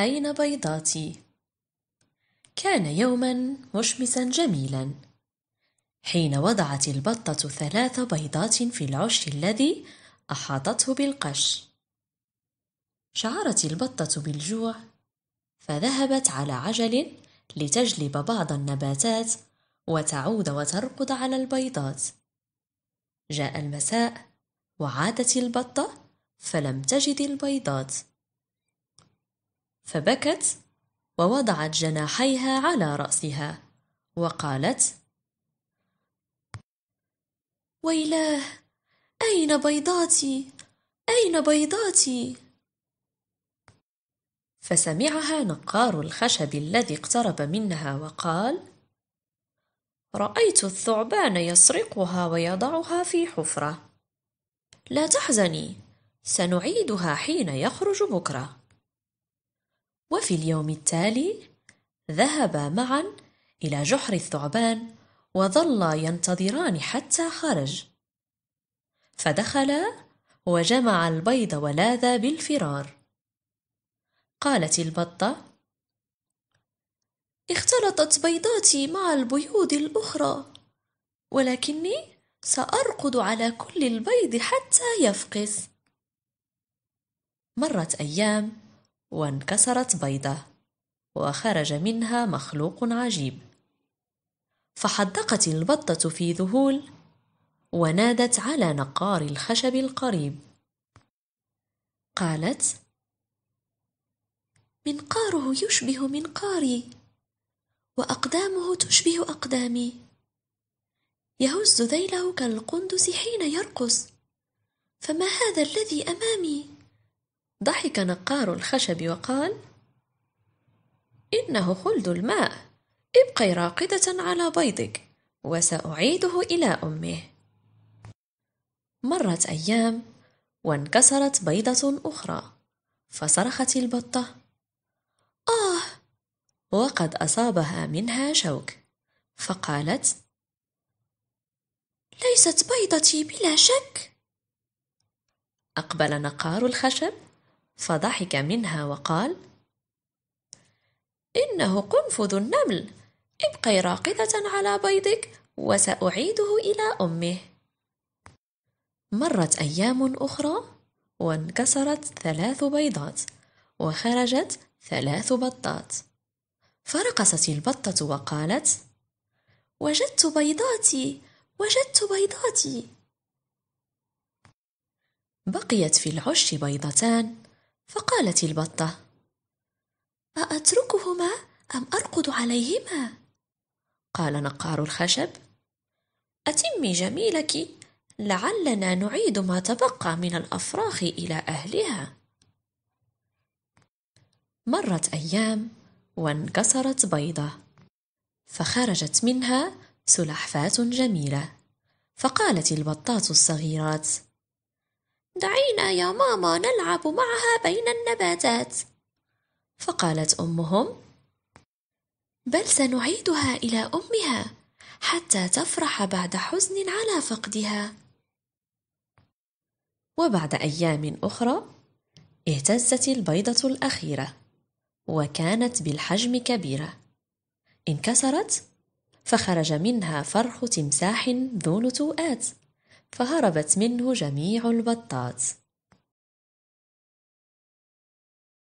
أين بيضاتي؟ كان يوما مشمسا جميلا حين وضعت البطة ثلاث بيضات في العش الذي أحاطته بالقش شعرت البطة بالجوع فذهبت على عجل لتجلب بعض النباتات وتعود وترقد على البيضات جاء المساء وعادت البطة فلم تجد البيضات فبكت ووضعت جناحيها على رأسها وقالت ويلاه أين بيضاتي؟ أين بيضاتي؟ فسمعها نقار الخشب الذي اقترب منها وقال رأيت الثعبان يسرقها ويضعها في حفرة لا تحزني سنعيدها حين يخرج بكره وفي اليوم التالي ذهبا معا إلى جحر الثعبان وظلا ينتظران حتى خرج فدخلا وجمع البيض ولاذا بالفرار قالت البطة اختلطت بيضاتي مع البيوض الأخرى ولكني سأرقد على كل البيض حتى يفقس مرت أيام وانكسرت بيضة وخرج منها مخلوق عجيب فحدقت البطة في ذهول ونادت على نقار الخشب القريب قالت منقاره يشبه منقاري وأقدامه تشبه أقدامي يهز ذيله كالقندس حين يرقص فما هذا الذي أمامي ضحك نقار الخشب وقال إنه خلد الماء ابقي راقدة على بيضك وسأعيده إلى أمه مرت أيام وانكسرت بيضة أخرى فصرخت البطة آه وقد أصابها منها شوك فقالت ليست بيضتي بلا شك أقبل نقار الخشب فضحك منها وقال إنه قنفذ النمل ابقي راقدة على بيضك وسأعيده إلى أمه مرت أيام أخرى وانكسرت ثلاث بيضات وخرجت ثلاث بطات فرقصت البطة وقالت وجدت بيضاتي وجدت بيضاتي بقيت في العش بيضتان فقالت البطة أأتركهما أم أرقد عليهما؟ قال نقار الخشب أتمي جميلك لعلنا نعيد ما تبقى من الأفراخ إلى أهلها مرت أيام وانكسرت بيضة فخرجت منها سلحفاة جميلة فقالت البطات الصغيرات دعينا يا ماما نلعب معها بين النباتات فقالت امهم بل سنعيدها الى امها حتى تفرح بعد حزن على فقدها وبعد ايام اخرى اهتزت البيضه الاخيره وكانت بالحجم كبيره انكسرت فخرج منها فرخ تمساح ذو نتوءات فهربت منه جميع البطات